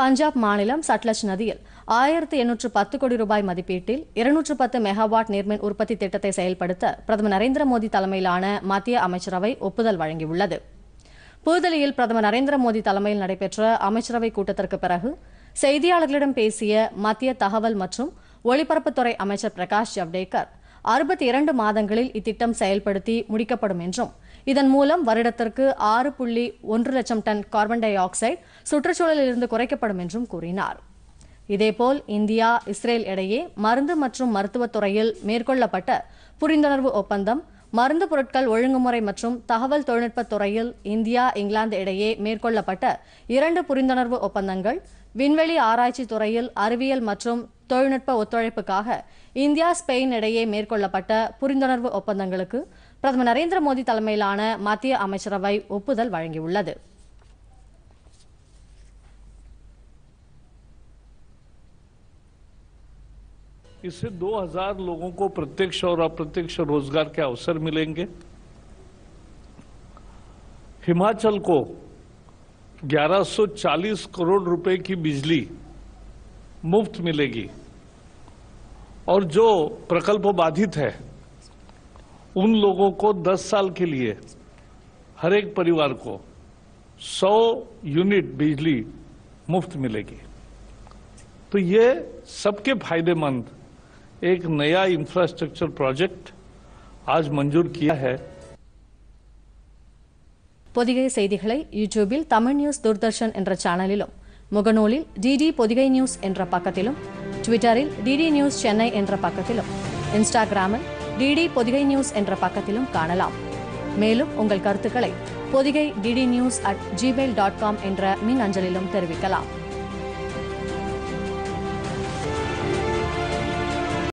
பஞ்சாப் மாநிலம் சட்லஜ் நதியில் ஆயிரத்தி எண்ணூற்று பத்து கோடி ரூபாய் மதிப்பீட்டில் இருநூற்று பத்து மெகாவாட் நீர்மின் உற்பத்தி திட்டத்தை செயல்படுத்த பிரதமர் நரேந்திர மோடி தலைமையிலான மத்திய அமைச்சரவை ஒப்புதல் வழங்கியுள்ளது புதுதில்லியில் பிரதமர் நரேந்திர மோடி தலைமையில் நடைபெற்ற அமைச்சரவை கூட்டத்திற்கு பிறகு செய்தியாளர்களிடம் பேசிய மத்திய தகவல் மற்றும் ஒலிபரப்புத்துறை அமைச்சர் பிரகாஷ் ஜவ்டேகர் அறுபத்தி இரண்டு மாதங்களில் இத்திட்டம் செயல்படுத்தி முடிக்கப்படும் என்றும் இதன் மூலம் வருடத்திற்கு ஆறு புள்ளி ஒன்று லட்சம் டன் கார்பன் டை ஆக்சைடு சுற்றுச்சூழலில் இருந்து குறைக்கப்படும் என்றும் கூறினார் இதேபோல் இந்தியா இஸ்ரேல் இடையே மருந்து மற்றும் மருத்துவத் துறையில் மேற்கொள்ளப்பட்ட புரிந்துணர்வு ஒப்பந்தம் மருந்து பொருட்கள் ஒழுங்குமுறை மற்றும் தகவல் தொழில்நுட்ப துறையில் இந்தியா இங்கிலாந்து இடையே மேற்கொள்ளப்பட்ட இரண்டு புரிந்துணர்வு ஒப்பந்தங்கள் விண்வெளி ஆராய்ச்சி துறையில் அறிவியல் மற்றும் தொழில்நுட்ப ஒத்துழைப்புக்காக இந்தியா ஸ்பெயின் இடையே மேற்கொள்ளப்பட்ட புரிந்துணர்வு ஒப்பந்தங்களுக்கு பிரதமர் நரேந்திர மோடி தலைமையிலான மத்திய அமைச்சரவை ஒப்புதல் வழங்கியுள்ளது इससे 2000 लोगों को प्रत्यक्ष और अप्रत्यक्ष रोजगार के अवसर मिलेंगे हिमाचल को 1140 करोड़ रुपए की बिजली मुफ्त मिलेगी और जो प्रकल्प बाधित है उन लोगों को 10 साल के लिए हर एक परिवार को 100 यूनिट बिजली मुफ्त मिलेगी तो ये सबके फायदेमंद एक नया इंफ्रास्ट्रक्चर प्रोजेक्ट आज मंजूर किया है பொதிகை செய்திகளை யூடியூபில் தமிழ் நியூஸ் தூர்தர்ஷன் என்ற சேனலிலும் முகநூலில் டிடி பொதிகை நியூஸ் என்ற பக்கத்திலும் ட்விட்டரில் டிடி நியூஸ் சென்னை என்ற பக்கத்திலும் இன்ஸ்டாகிராமில் டிடி பொதிகை நியூஸ் என்ற பக்கத்திலும் காணலாம் மேலும் உங்கள் கருத்துக்களை Podhigai DD news at Gmail dot com என்ற மின் அஞ்சலிலும் தெரிவிக்கலாம்